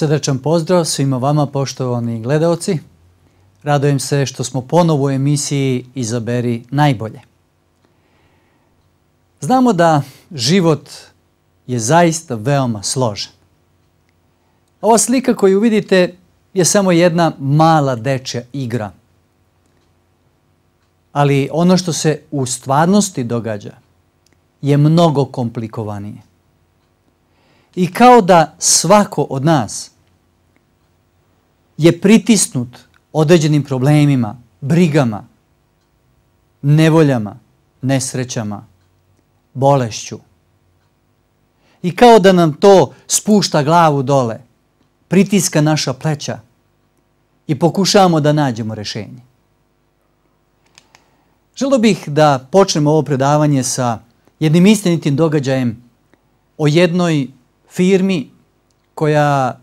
Srdečan pozdrav svima vama poštovani gledaoci. Radojem se što smo ponovo u emisiji Izaberi najbolje. Znamo da život je zaista veoma složen. Ova slika koju vidite je samo jedna mala dečja igra. Ali ono što se u stvarnosti događa je mnogo komplikovanije. I kao da svako od nas je pritisnut određenim problemima, brigama, nevoljama, nesrećama, bolešću. I kao da nam to spušta glavu dole, pritiska naša pleća i pokušavamo da nađemo rešenje. Želo bih da počnemo ovo predavanje sa jednim istinitim događajem o jednoj firmi koja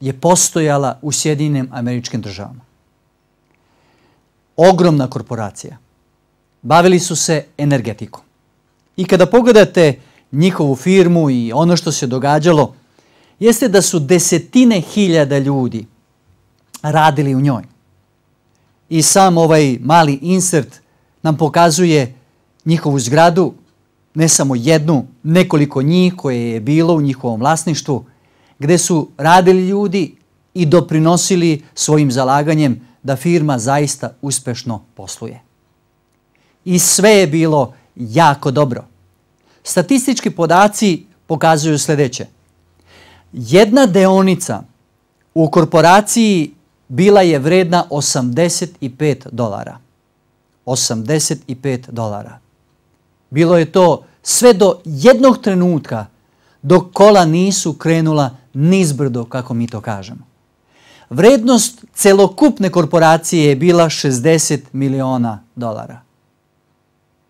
je postojala u Sjedinim američkim državama. Ogromna korporacija. Bavili su se energetikom. I kada pogledate njihovu firmu i ono što se događalo, jeste da su desetine hiljada ljudi radili u njoj. I sam ovaj mali insert nam pokazuje njihovu zgradu ne samo jednu, nekoliko njih koje je bilo u njihovom vlasništvu, gdje su radili ljudi i doprinosili svojim zalaganjem da firma zaista uspešno posluje. I sve je bilo jako dobro. Statistički podaci pokazuju sljedeće. Jedna deonica u korporaciji bila je vredna 85 dolara. 85 dolara. Bilo je to sve do jednog trenutka dok kola nisu krenula nizbrdo, kako mi to kažemo. Vrednost celokupne korporacije je bila 60 miliona dolara.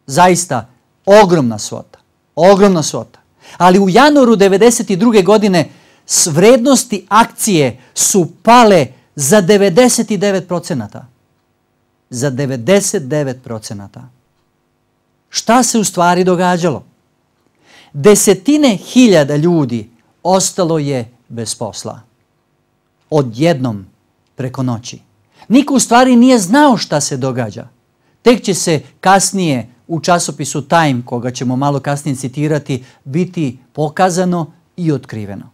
Zaista, ogromna svota. Ogromna svota. Ali u januaru 1992. godine s vrednosti akcije su pale za 99%. Za 99%. Šta se u stvari događalo? Desetine hiljada ljudi ostalo je bez posla. Odjednom preko noći. Niko u stvari nije znao šta se događa. Tek će se kasnije u časopisu Time, koga ćemo malo kasnije citirati, biti pokazano i otkriveno.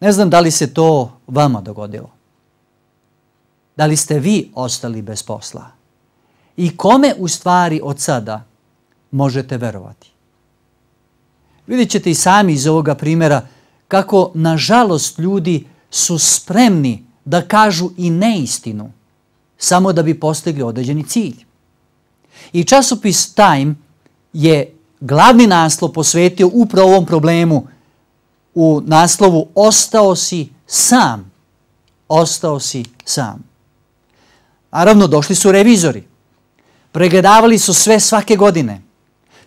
Ne znam da li se to vama dogodilo. Da li ste vi ostali bez posla? i kome u stvari od sada možete verovati. Vidjet ćete i sami iz ovoga primjera kako nažalost ljudi su spremni da kažu i neistinu samo da bi postigli određeni cilj. I časopis Time je glavni naslov posvetio upravo ovom problemu u naslovu Ostao si sam. Ostao si sam. Naravno, došli su revizori Pregledavali su sve svake godine.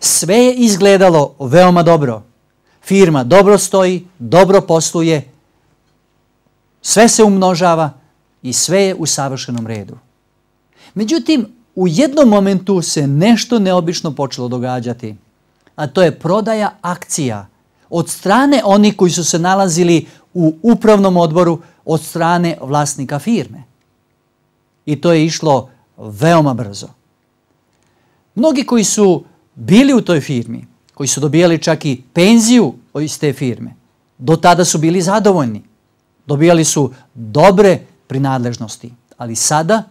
Sve je izgledalo veoma dobro. Firma dobro stoji, dobro posluje, sve se umnožava i sve je u savršenom redu. Međutim, u jednom momentu se nešto neobično počelo događati, a to je prodaja akcija od strane onih koji su se nalazili u upravnom odboru od strane vlasnika firme. I to je išlo veoma brzo. Mnogi koji su bili u toj firmi, koji su dobijali čak i penziju iz te firme, do tada su bili zadovoljni. Dobijali su dobre prinadležnosti, ali sada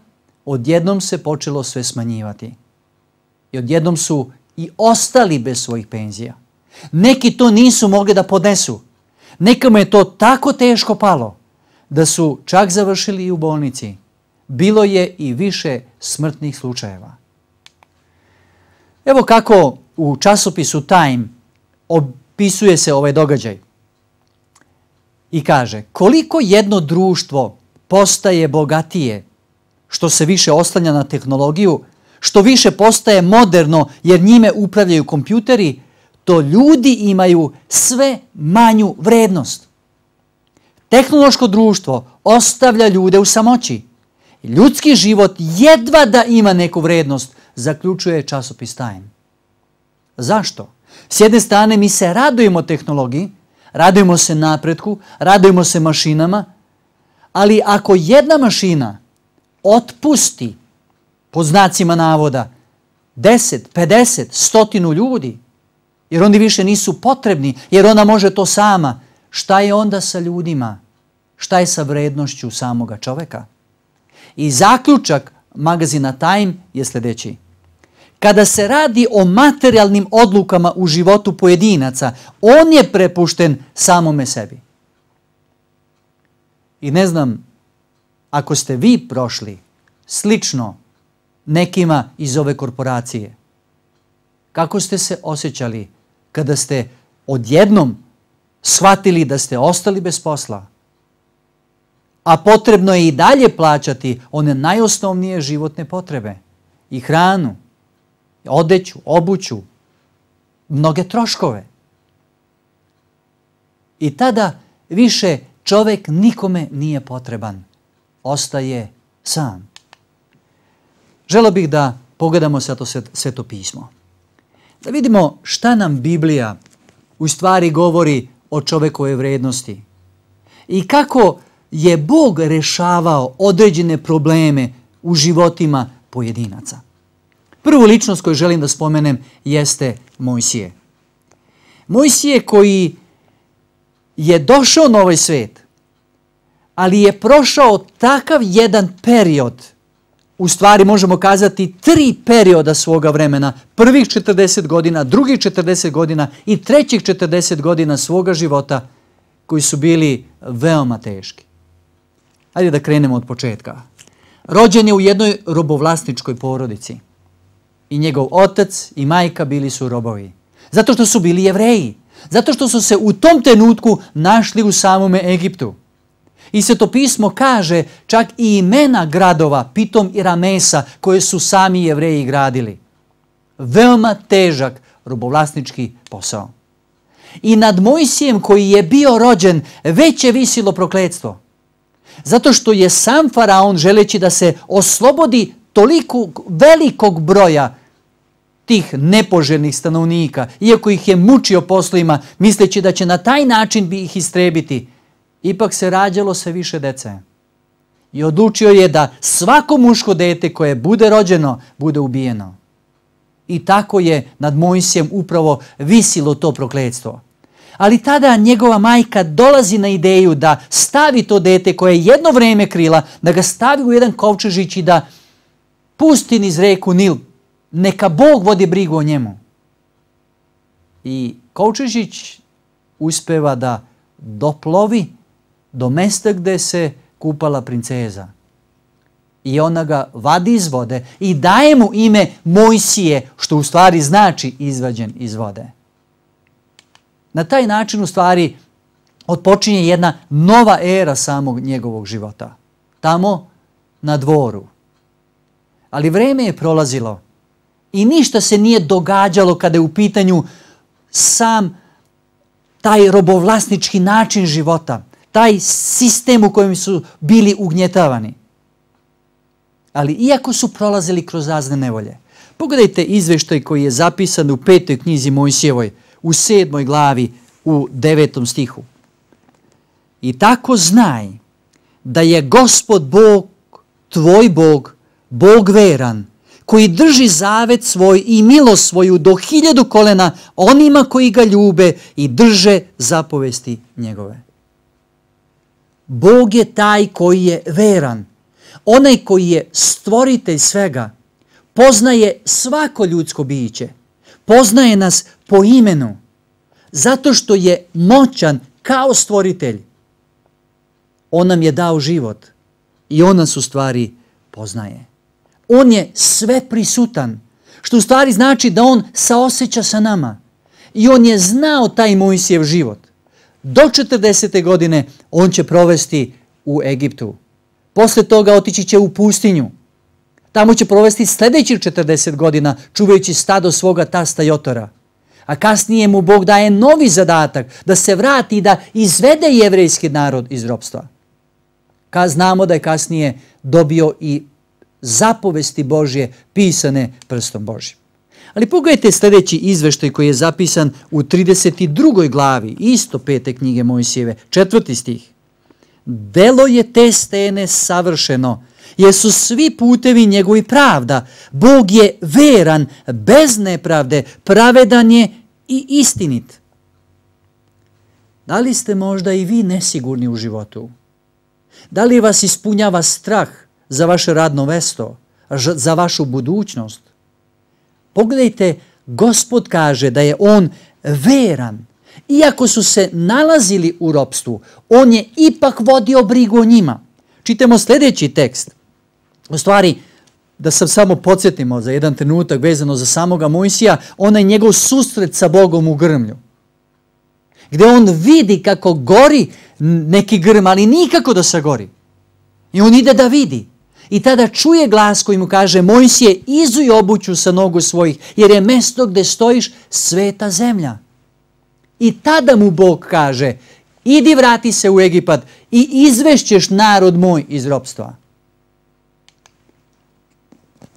odjednom se počelo sve smanjivati. I odjednom su i ostali bez svojih penzija. Neki to nisu mogli da podnesu. Nekom je to tako teško palo da su čak završili i u bolnici. Bilo je i više smrtnih slučajeva. Evo kako u časopisu Time opisuje se ovaj događaj. I kaže, koliko jedno društvo postaje bogatije, što se više oslanja na tehnologiju, što više postaje moderno jer njime upravljaju kompjuteri, to ljudi imaju sve manju vrednost. Tehnološko društvo ostavlja ljude u samoći. Ljudski život jedva da ima neku vrednost, zaključuje časopis Time. Zašto? S jedne strane mi se radujemo tehnologiji, radujemo se napretku, radujemo se mašinama, ali ako jedna mašina otpusti, po znacima navoda, 10, 50, stotinu ljudi, jer oni više nisu potrebni, jer ona može to sama, šta je onda sa ljudima? Šta je sa vrednošću samoga čoveka? I zaključak magazina Time je sljedeći. Kada se radi o materijalnim odlukama u životu pojedinaca, on je prepušten samome sebi. I ne znam, ako ste vi prošli slično nekima iz ove korporacije, kako ste se osjećali kada ste odjednom shvatili da ste ostali bez posla, a potrebno je i dalje plaćati one najosnovnije životne potrebe i hranu odeću, obuću, mnoge troškove. I tada više čovjek nikome nije potreban. Ostaje sam. Želo bih da pogledamo sve to pismo. Da vidimo šta nam Biblija u stvari govori o čovekove vrednosti. I kako je Bog rešavao određene probleme u životima pojedinaca. Prvu ličnost koju želim da spomenem jeste Mojsije. Mojsije koji je došao na ovaj svet, ali je prošao takav jedan period, u stvari možemo kazati tri perioda svoga vremena, prvih 40 godina, drugih 40 godina i trećih 40 godina svoga života koji su bili veoma teški. Hajde da krenemo od početka. Rođen je u jednoj robovlasničkoj porodici i njegov otac i majka bili su robovi. Zato što su bili jevreji. Zato što su se u tom trenutku našli u samome Egiptu. I pismo kaže čak i imena gradova Pitom i Ramesa koje su sami jevreji gradili. Veoma težak robovlasnički posao. I nad Mojsijem koji je bio rođen već je visilo prokledstvo. Zato što je sam faraon želeći da se oslobodi toliko velikog broja tih nepoželjnih stanovnika, iako ih je mučio poslovima misleći da će na taj način bi ih istrebiti, ipak se rađalo sve više dece. I odlučio je da svako muško dete koje bude rođeno, bude ubijeno. I tako je nad Mojsijem upravo visilo to prokledstvo. Ali tada njegova majka dolazi na ideju da stavi to dete koje je jedno vrijeme krila, da ga stavi u jedan kovčežić i da Pustin iz reku Nil, neka Bog vodi brigu o njemu. I Kovčežić uspeva da doplovi do mesta gdje se kupala princeza. I ona ga vadi iz vode i daje mu ime Mojsije, što u stvari znači izvađen iz vode. Na taj način u stvari otpočinje jedna nova era samog njegovog života. Tamo na dvoru ali vreme je prolazilo i ništa se nije događalo kada je u pitanju sam taj robovlasnički način života, taj sistem u kojem su bili ugnjetavani. Ali iako su prolazili kroz razne nevolje, pogledajte izveštaj koji je zapisan u petoj knjizi Mojsijevoj, u sedmoj glavi, u devetom stihu. I tako znaj da je gospod Bog, tvoj Bog, Bog veran, koji drži zavet svoj i milost svoju do hiljadu kolena onima koji ga ljube i drže zapovesti njegove. Bog je taj koji je veran, onaj koji je stvoritelj svega, poznaje svako ljudsko biće, poznaje nas po imenu, zato što je moćan kao stvoritelj. On nam je dao život i on nas u stvari poznaje. On je sve prisutan. Što u stvari znači da on saoseća sa nama. I on je znao taj Mojsijev život. Do 40. godine on će provesti u Egiptu. Posle toga otići će u pustinju. Tamo će provesti sljedećih 40 godina čuvajući stado svoga tasta Jotora. A kasnije mu Bog daje novi zadatak da se vrati i da izvede jevrejski narod iz ropstva. znamo da je kasnije dobio i zapovesti Božje pisane prstom Božjim. Ali pogledajte sljedeći izveštaj koji je zapisan u 32. glavi, isto pete knjige Mojsijeve, četvrti stih. Delo je te stene savršeno, jer su svi putevi njegovi pravda. Bog je veran, bez nepravde, pravedan je i istinit. Da li ste možda i vi nesigurni u životu? Da li vas ispunjava strah? za vaše radno vesto, za vašu budućnost. Pogledajte, gospod kaže da je on veran. Iako su se nalazili u ropstvu, on je ipak vodio brigu o njima. Čitemo sljedeći tekst. U stvari, da se samo podsjetimo za jedan trenutak vezano za samoga Mojsija, onaj njegov susret sa Bogom u grmlju. Gdje on vidi kako gori neki grm, ali nikako da se gori. I on ide da vidi. I tada čuje glas koji mu kaže Mojsije, izuj obuću sa nogu svojih, jer je mesto gde stojiš sveta zemlja. I tada mu Bog kaže, idi vrati se u Egipat i izvešćeš narod moj iz ropstva.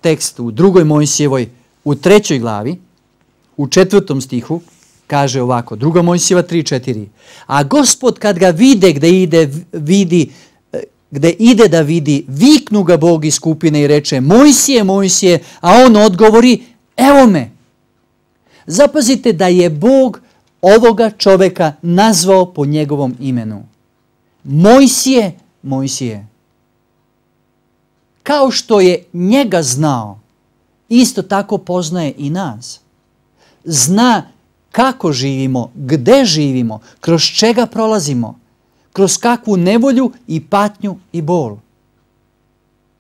Tekst u drugoj Mojsijevoj, u trećoj glavi, u četvrtom stihu, kaže ovako, druga Mojsijeva 3.4. A gospod kad ga vide gde ide, vidi gde ide da vidi, viknu ga Bog iz skupine i reče Mojsije, Mojsije, a on odgovori evo me. Zapazite da je Bog ovoga čoveka nazvao po njegovom imenu. Mojsije, Mojsije. Kao što je njega znao, isto tako poznaje i nas. Zna kako živimo, gde živimo, kroz čega prolazimo, kroz kakvu nevolju i patnju i bol.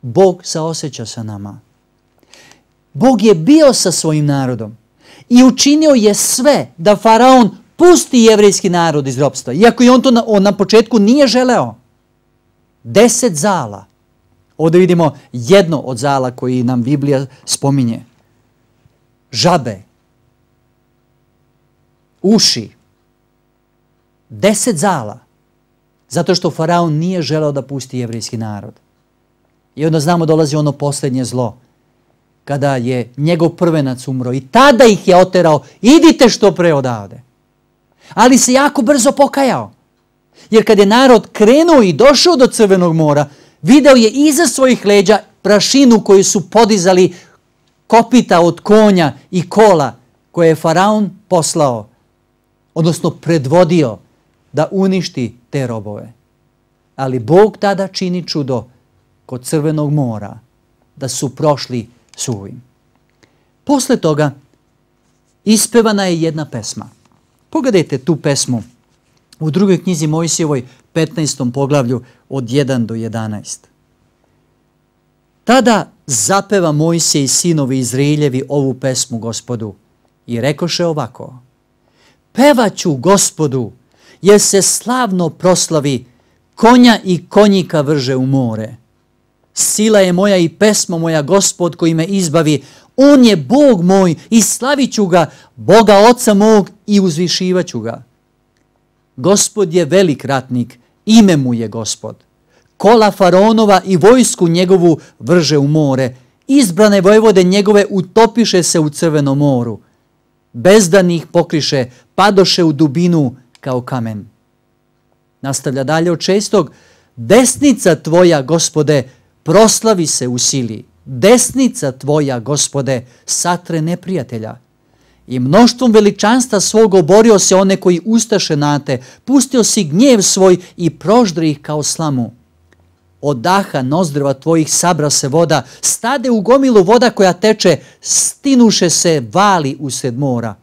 Bog se osjeća sa nama. Bog je bio sa svojim narodom i učinio je sve da faraon pusti jevrijski narod iz ropstva. Iako je on to na, na početku nije želeo. Deset zala. Ovdje vidimo jedno od zala koji nam Biblija spominje. Žabe. Uši. Deset zala. Zato što faraon nije želao da pusti jevrijski narod. I onda znamo dolazi ono posljednje zlo, kada je njegov prvenac umro i tada ih je oterao, idite što pre odavde. Ali se jako brzo pokajao. Jer kad je narod krenuo i došao do Crvenog mora, video je iza svojih leđa prašinu koju su podizali kopita od konja i kola koje je faraon poslao, odnosno predvodio da uništi te robove. Ali Bog tada čini čudo kod Crvenog mora da su prošli suvim. Posle toga ispevana je jedna pesma. Pogledajte tu pesmu u drugoj knjizi Mojsijevoj 15. poglavlju od 1 do 11. Tada zapeva Mojsije i sinovi Izraeljevi ovu pesmu gospodu i rekoše ovako Pevaću gospodu jer se slavno proslavi, konja i konjika vrže u more. Sila je moja i pesma moja, gospod koji me izbavi, on je Bog moj i slavit ću ga, Boga oca mog i uzvišivat ću ga. Gospod je velik ratnik, ime mu je gospod. Kola Faronova i vojsku njegovu vrže u more, izbrane vojvode njegove utopiše se u crvenom moru. Bezdanih pokriše, padoše u dubinu, kao kamen. Nastavlja dalje od čestog. desnica tvoja, gospode, proslavi se u sili. Desnica tvoja, gospode, satre neprijatelja. I mnoštvom veličanstva svog oborio se one koji ustaše nate, pustio si gnjev svoj i proždri ih kao slamu. Od daha nozdrva tvojih sabra se voda, stade u gomilu voda koja teče, stinuše se vali usred mora.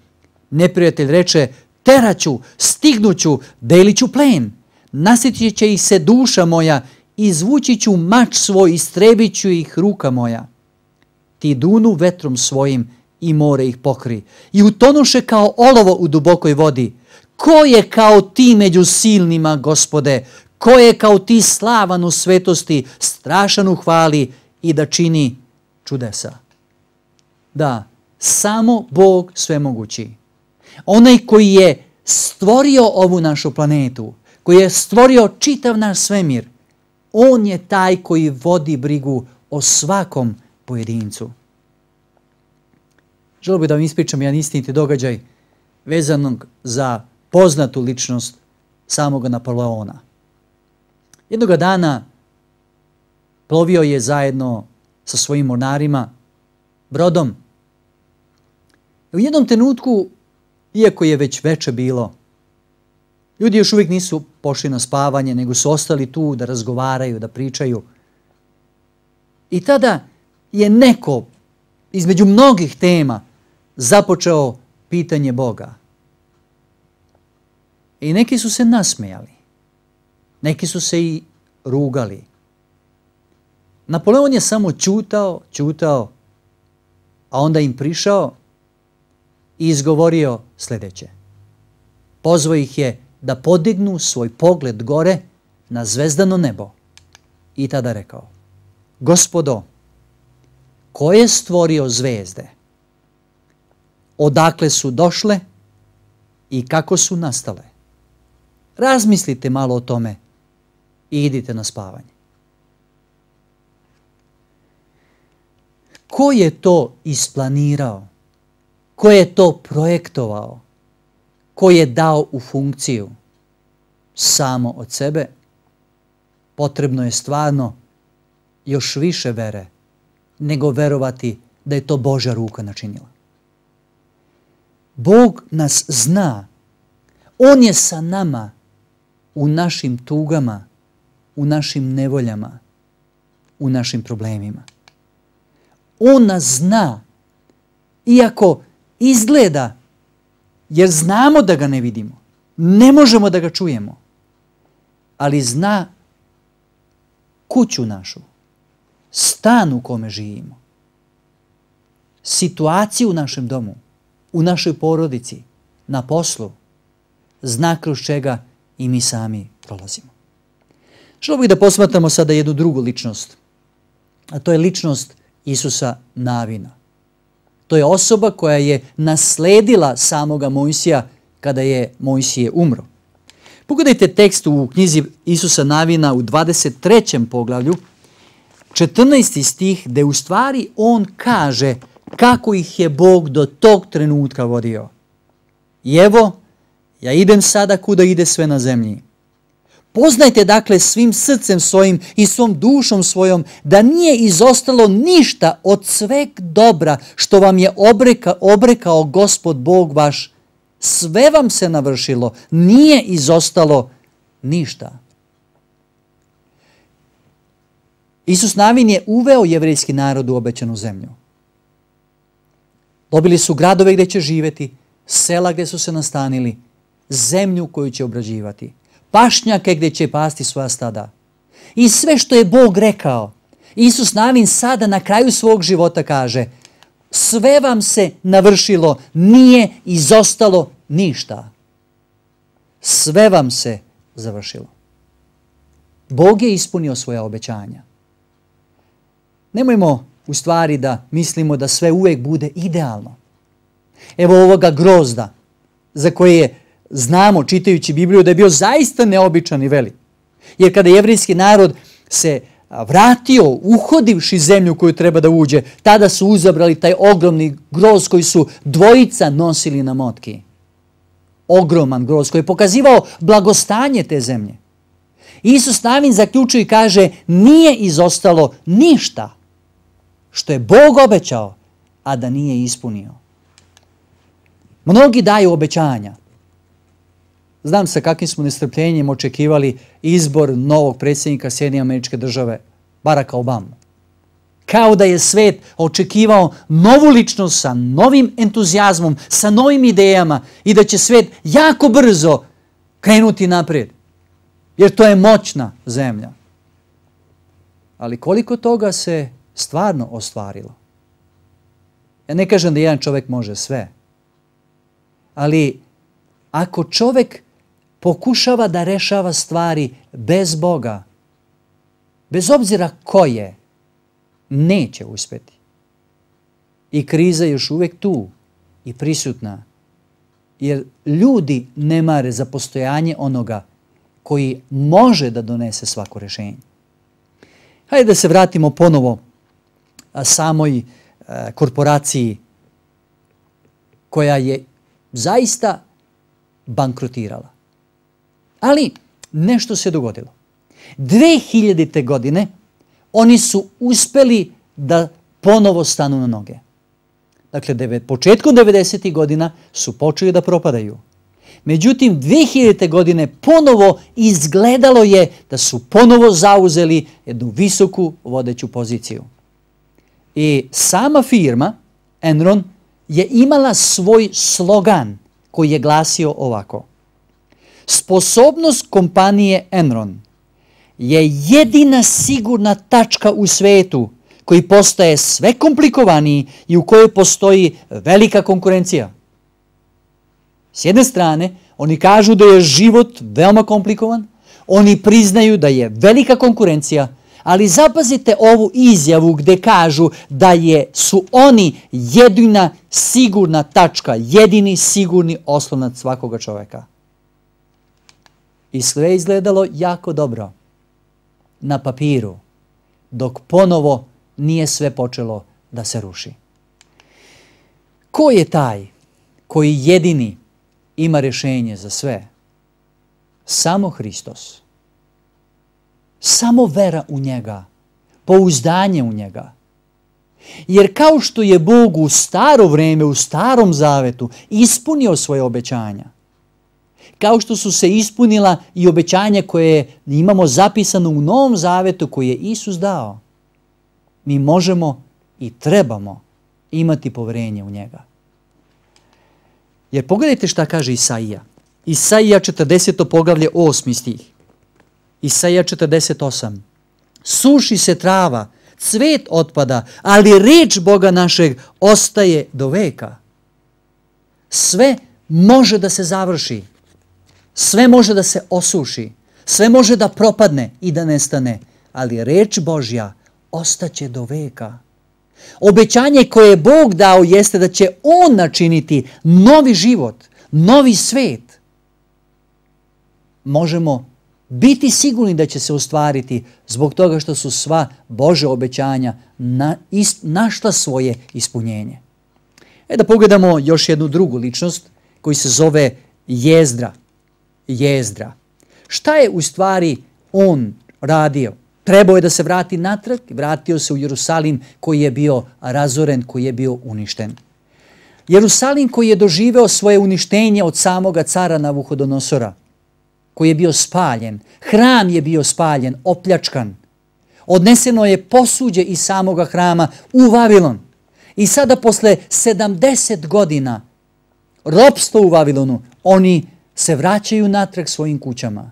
Neprijatelj reče, teraću, stignuću, deliću plen. Nasjetit će ih se duša moja, izvući ću mač svoj, istrebit ću ih ruka moja. Ti dunu vetrom svojim i more ih pokri. I utonuše kao olovo u dubokoj vodi. Ko je kao ti među silnima, gospode? Ko je kao ti slavan u svetosti, strašan u hvali i da čini čudesa? Da, samo Bog svemogući. Onaj koji je stvorio ovu našu planetu, koji je stvorio čitav naš svemir, on je taj koji vodi brigu o svakom pojedincu. Želio bih da vam ispričam jedan istiniti događaj vezanog za poznatu ličnost samoga Napoleona. Jednoga dana plovio je zajedno sa svojim mornarima brodom. U jednom trenutku iako je već veče bilo. Ljudi još uvijek nisu pošli na spavanje, nego su ostali tu da razgovaraju, da pričaju. I tada je neko između mnogih tema započeo pitanje Boga. I neki su se nasmijali, Neki su se i rugali. Napoleon je samo čutao, čutao, a onda im prišao i izgovorio sljedeće. Pozvao ih je da podignu svoj pogled gore na zvezdano nebo i tada rekao Gospodo, ko je stvorio zvezde? Odakle su došle i kako su nastale? Razmislite malo o tome i idite na spavanje. Ko je to isplanirao? Ko je to projektovao? Ko je dao u funkciju? Samo od sebe? Potrebno je stvarno još više vere nego verovati da je to Božja ruka načinila. Bog nas zna. On je sa nama u našim tugama, u našim nevoljama, u našim problemima. On nas zna, iako izgleda jer znamo da ga ne vidimo. Ne možemo da ga čujemo. Ali zna kuću našu, stan u kome živimo, situaciju u našem domu, u našoj porodici, na poslu, zna kroz čega i mi sami prolazimo. Što bih da posmatramo sada jednu drugu ličnost, a to je ličnost Isusa Navina. To je osoba koja je nasledila samoga Mojsija kada je Mojsije umro. Pogledajte tekst u knjizi Isusa Navina u 23. poglavlju, 14. stih, gdje u stvari on kaže kako ih je Bog do tog trenutka vodio. I evo, ja idem sada kuda ide sve na zemlji. Poznajte dakle svim srcem svojim i svom dušom svojom da nije izostalo ništa od sveg dobra što vam je obrekao gospod Bog vaš. Sve vam se navršilo, nije izostalo ništa. Isus Navin je uveo jevrijski narod u obećanu zemlju. Dobili su gradove gdje će živjeti, sela gdje su se nastanili, zemlju koju će obrađivati – pašnjake gdje će pasti svoja stada. I sve što je Bog rekao, Isus Navin sada na kraju svog života kaže, sve vam se navršilo, nije izostalo ništa. Sve vam se završilo. Bog je ispunio svoja obećanja. Nemojmo u stvari da mislimo da sve uvijek bude idealno. Evo ovoga grozda za koje je znamo čitajući Bibliju da je bio zaista neobičan i velik. Jer kada jevrijski narod se vratio, uhodivši zemlju koju treba da uđe, tada su uzabrali taj ogromni groz koji su dvojica nosili na motki. Ogroman groz koji je pokazivao blagostanje te zemlje. Isus Navin zaključuje i kaže nije izostalo ništa što je Bog obećao, a da nije ispunio. Mnogi daju obećanja, Znam se kakvim smo nestrpljenjem očekivali izbor novog predsjednika Sjedinja američke države, Baracka Obama. Kao da je svet očekivao novu ličnost sa novim entuzijazmom, sa novim idejama i da će svet jako brzo krenuti naprijed. Jer to je moćna zemlja. Ali koliko toga se stvarno ostvarilo? Ja ne kažem da jedan čovjek može sve. Ali ako čovjek pokušava da rešava stvari bez Boga, bez obzira koje, neće uspeti. I kriza je još uvijek tu i prisutna. Jer ljudi ne mare za postojanje onoga koji može da donese svako rješenje. Hajde da se vratimo ponovo samoj korporaciji koja je zaista bankrotirala. Ali nešto se dogodilo. 2000. godine oni su uspeli da ponovo stanu na noge. Dakle, početkom 90. godina su počeli da propadaju. Međutim, 2000. godine ponovo izgledalo je da su ponovo zauzeli jednu visoku vodeću poziciju. I sama firma, Enron, je imala svoj slogan koji je glasio ovako – Sposobnost kompanije Enron je jedina sigurna tačka u svetu koji postaje sve komplikovaniji i u kojoj postoji velika konkurencija. S jedne strane, oni kažu da je život veoma komplikovan, oni priznaju da je velika konkurencija, ali zapazite ovu izjavu gdje kažu da je, su oni jedina sigurna tačka, jedini sigurni oslonac svakoga čoveka i sve izgledalo jako dobro na papiru, dok ponovo nije sve počelo da se ruši. Ko je taj koji jedini ima rješenje za sve? Samo Hristos. Samo vera u njega, pouzdanje u njega. Jer kao što je Bog u staro vrijeme, u starom zavetu ispunio svoje obećanja, kao što su se ispunila i obećanje koje imamo zapisano u Novom Zavetu koji je Isus dao. Mi možemo i trebamo imati povjerenje u njega. Jer pogledajte šta kaže Isaija. Isaija 40. poglavlje 8. stih. Isaija 48. Suši se trava, cvet otpada, ali reč Boga našeg ostaje do veka. Sve može da se završi. Sve može da se osuši, sve može da propadne i da nestane, ali reč Božja ostaće do veka. Obećanje koje je Bog dao jeste da će On načiniti novi život, novi svet. Možemo biti sigurni da će se ostvariti zbog toga što su sva Bože obećanja našla svoje ispunjenje. E da pogledamo još jednu drugu ličnost koji se zove Jezdra jezdra. Šta je u stvari on radio? Trebao je da se vrati natrag, vratio se u Jerusalim koji je bio razoren, koji je bio uništen. Jerusalim koji je doživeo svoje uništenje od samoga cara Navuhodonosora, koji je bio spaljen, hram je bio spaljen, opljačkan. Odneseno je posuđe iz samoga hrama u Vavilon. I sada posle 70 godina ropstvo u Vavilonu, oni se vraćaju natrag svojim kućama.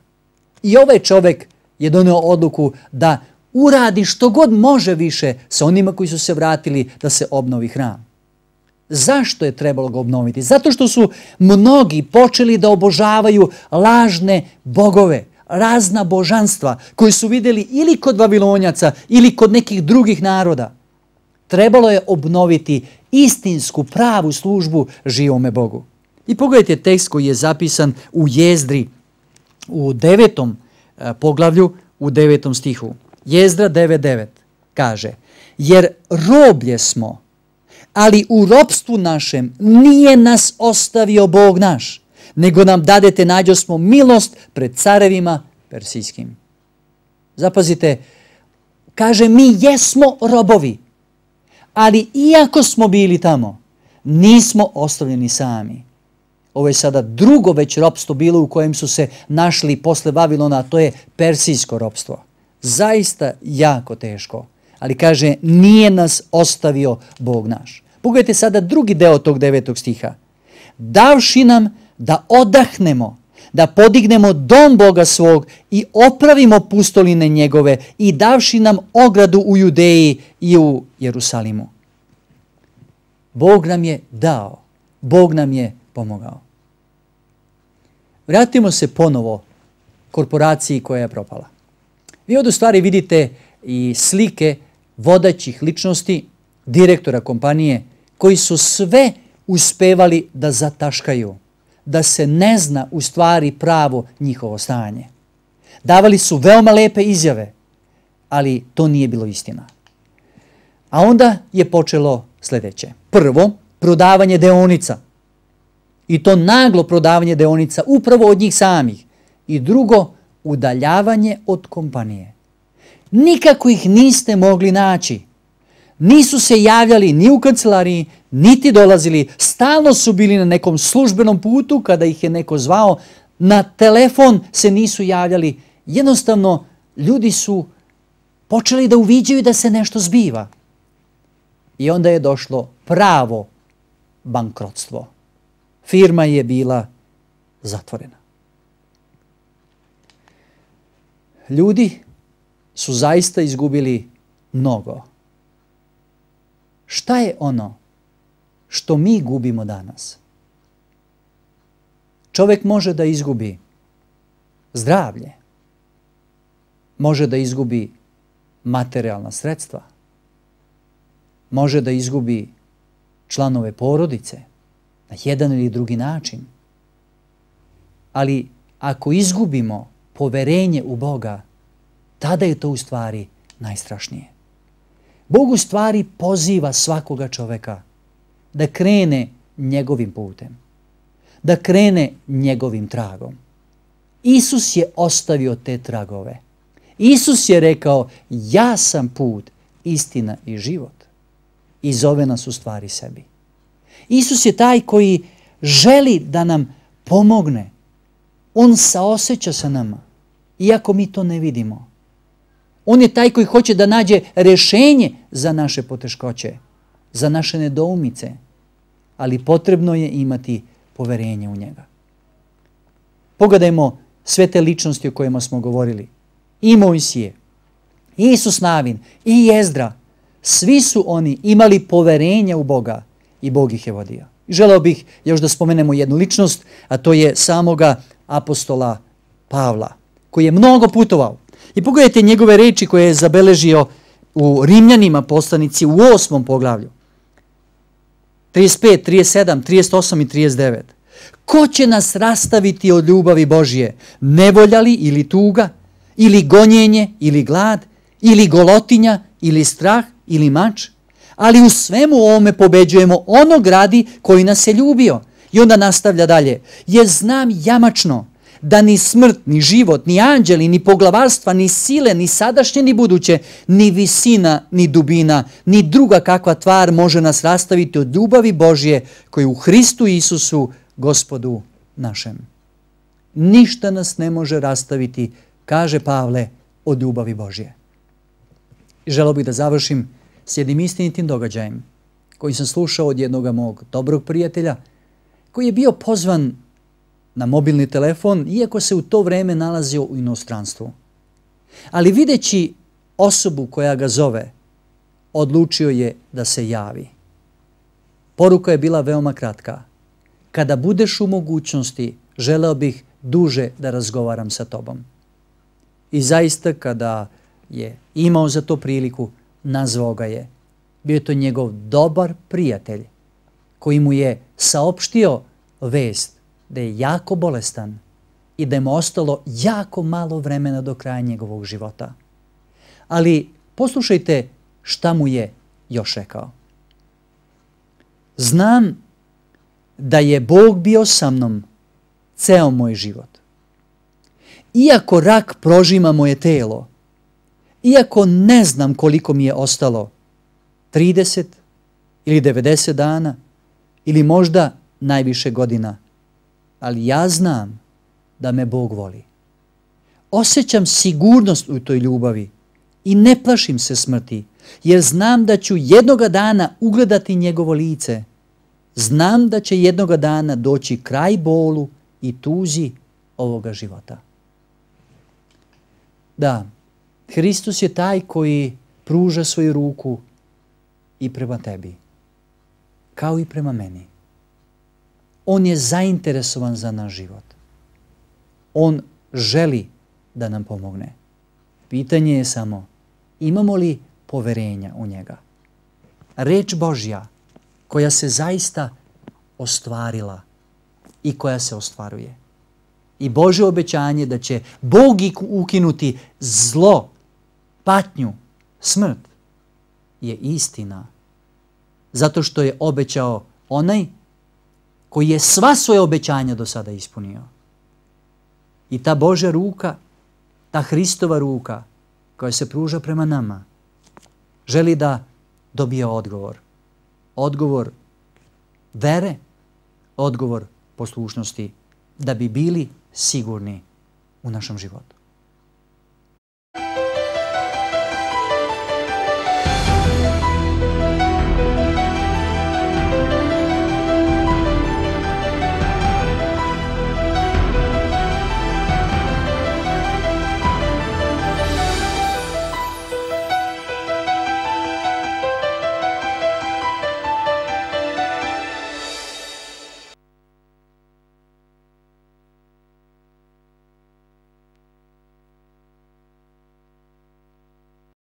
I ovaj čovjek je donio odluku da uradi što god može više sa onima koji su se vratili da se obnovi hram. Zašto je trebalo ga obnoviti? Zato što su mnogi počeli da obožavaju lažne bogove, razna božanstva koje su vidjeli ili kod babilonjaca ili kod nekih drugih naroda. Trebalo je obnoviti istinsku pravu službu živome Bogu. I pogledajte tekst koji je zapisan u jezdri u devetom e, poglavlju u devetom stihu. Jezdra 9.9 kaže Jer roblje smo, ali u robstvu našem nije nas ostavio Bog naš, nego nam dadete nađo smo milost pred carevima persijskim. Zapazite, kaže mi jesmo robovi, ali iako smo bili tamo, nismo ostavljeni sami. Ovo je sada drugo već ropstvo bilo u kojem su se našli posle Babilona, a to je persijsko ropstvo. Zaista jako teško. Ali kaže, nije nas ostavio Bog naš. Pogledajte sada drugi deo tog devetog stiha. Davši nam da odahnemo, da podignemo dom Boga svog i opravimo pustoline njegove i davši nam ogradu u Judeji i u Jerusalimu. Bog nam je dao, Bog nam je pomogao. Vratimo se ponovo korporaciji koja je propala. Vi od u stvari vidite i slike vodećih ličnosti, direktora kompanije, koji su sve uspevali da zataškaju, da se ne zna u stvari pravo njihovo stanje. Davali su veoma lepe izjave, ali to nije bilo istina. A onda je počelo sljedeće. Prvo, prodavanje deonica. I to naglo prodavanje deonica upravo od njih samih. I drugo, udaljavanje od kompanije. Nikako ih niste mogli naći. Nisu se javljali ni u kancelariji, niti dolazili. Stalno su bili na nekom službenom putu kada ih je neko zvao. Na telefon se nisu javljali. Jednostavno, ljudi su počeli da uviđaju da se nešto zbiva. I onda je došlo pravo bankrotstvo firma je bila zatvorena. Ljudi su zaista izgubili mnogo. Šta je ono što mi gubimo danas? Čovjek može da izgubi zdravlje, može da izgubi materijalna sredstva, može da izgubi članove porodice, na jedan ili drugi način. Ali ako izgubimo poverenje u Boga, tada je to u stvari najstrašnije. Bog u stvari poziva svakoga čoveka da krene njegovim putem, da krene njegovim tragom. Isus je ostavio te tragove. Isus je rekao, ja sam put, istina i život. I zove nas u stvari sebi. Isus je taj koji želi da nam pomogne. On saoseća sa nama, iako mi to ne vidimo. On je taj koji hoće da nađe rješenje za naše poteškoće, za naše nedoumice, ali potrebno je imati poverenje u njega. Pogledajmo sve te ličnosti o kojima smo govorili. I Mojsije, i Isus Navin, i Jezdra, svi su oni imali poverenje u Boga, i Bog ih je vodio. Želeo bih još da spomenemo jednu ličnost, a to je samoga apostola Pavla, koji je mnogo putovao. I pogledajte njegove reči koje je zabeležio u Rimljanima poslanici u osmom poglavlju. 35, 37, 38 i 39. Ko će nas rastaviti od ljubavi Božije? Nevolja li ili tuga? Ili gonjenje ili glad? Ili golotinja ili strah ili mač? ali u svemu ovome pobeđujemo onog gradi koji nas je ljubio. I onda nastavlja dalje, jer znam jamačno da ni smrt, ni život, ni anđeli, ni poglavarstva, ni sile, ni sadašnje, ni buduće, ni visina, ni dubina, ni druga kakva tvar može nas rastaviti od ljubavi Božje koji u Hristu Isusu, gospodu našem. Ništa nas ne može rastaviti, kaže Pavle, od ljubavi Božje. Želo bih da završim s jednim istinitim događajem koji sam slušao od jednog mog dobrog prijatelja koji je bio pozvan na mobilni telefon iako se u to vreme nalazio u inostranstvu. Ali videći osobu koja ga zove, odlučio je da se javi. Poruka je bila veoma kratka. Kada budeš u mogućnosti, želeo bih duže da razgovaram sa tobom. I zaista kada je imao za to priliku, nazvao ga je. Bio je to njegov dobar prijatelj koji mu je saopštio vest da je jako bolestan i da je mu ostalo jako malo vremena do kraja njegovog života. Ali poslušajte šta mu je još rekao. Znam da je Bog bio sa mnom ceo moj život. Iako rak prožima moje telo, iako ne znam koliko mi je ostalo, 30 ili 90 dana ili možda najviše godina, ali ja znam da me Bog voli. Osjećam sigurnost u toj ljubavi i ne plašim se smrti, jer znam da ću jednoga dana ugledati njegovo lice. Znam da će jednoga dana doći kraj bolu i tuzi ovoga života. Da, Hristus je taj koji pruža svoju ruku i prema tebi, kao i prema meni. On je zainteresovan za naš život. On želi da nam pomogne. Pitanje je samo imamo li poverenja u njega. Reč Božja koja se zaista ostvarila i koja se ostvaruje. I Bože obećanje da će Bog ukinuti zlo patnju, smrt je istina. Zato što je obećao onaj koji je sva svoje obećanja do sada ispunio. I ta Božja ruka, ta Hristova ruka koja se pruža prema nama, želi da dobije odgovor. Odgovor vere, odgovor poslušnosti, da bi bili sigurni u našem životu.